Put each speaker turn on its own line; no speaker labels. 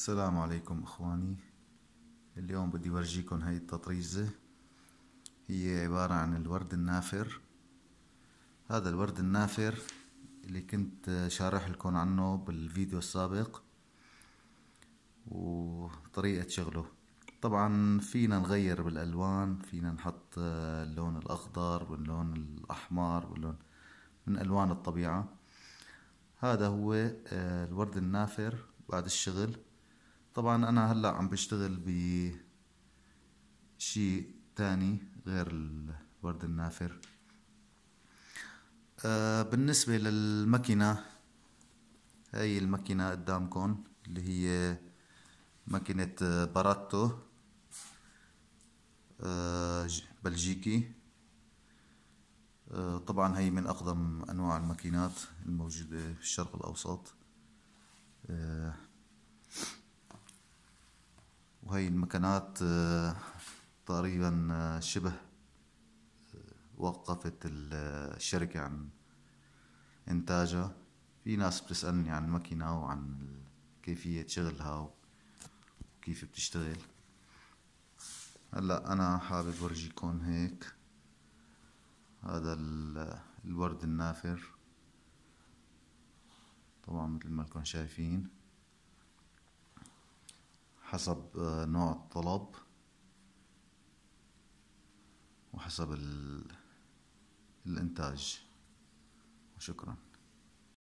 السلام عليكم اخواني اليوم بدي ورجيكم هاي التطريزة هي عبارة عن الورد النافر هذا الورد النافر اللي كنت شارح لكم عنه بالفيديو السابق وطريقة شغله طبعا فينا نغير بالالوان فينا نحط اللون الاخضر واللون الاحمر واللون من الوان الطبيعة هذا هو الورد النافر بعد الشغل طبعا انا هلا عم بشتغل ب شيء تاني غير الورد النافر أه، بالنسبة للماكينة هاي الماكينة قدامكم اللي هي ماكينة باراتو أه، بلجيكي أه، طبعا هي من أقدم أنواع الماكينات الموجودة في الشرق الأوسط وهي المكانات آه، تقريبا آه، شبه آه، وقفت الشركة عن إنتاجها في ناس بتسألني عن الماكينة وعن كيفية شغلها وكيف بتشتغل هلا أنا حابب أورجيكم هيك هذا الورد النافر طبعا مثل ما لكم شايفين حسب نوع الطلب وحسب الإنتاج وشكراً